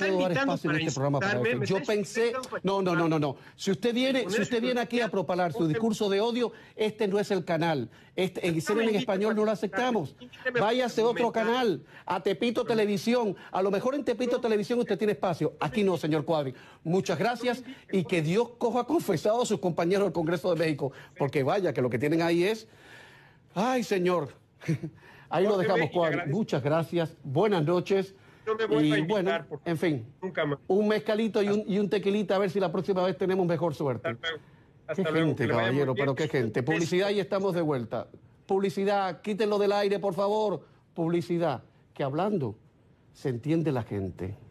Este programa Yo pensé, no, no, no, no, no. Si usted viene, si usted viene aquí a propalar su discurso de odio, este no es el canal. Este, en en español no lo aceptamos. Váyase a otro canal, a Tepito Televisión. A lo mejor en Tepito Televisión usted tiene espacio. Aquí no, señor Cuadri. Muchas gracias y que Dios coja confesado a sus compañeros del Congreso de México, porque vaya que lo que tienen ahí es, ay, señor. Ahí lo dejamos, Cuadri. Muchas gracias. Buenas noches bueno, en fin, un mezcalito y un, y un, tequilita, a ver si la próxima vez tenemos mejor suerte. qué gente, caballero, pero qué gente. Publicidad y estamos de vuelta. Publicidad, quítenlo del aire, por favor. Publicidad, que hablando se entiende la gente.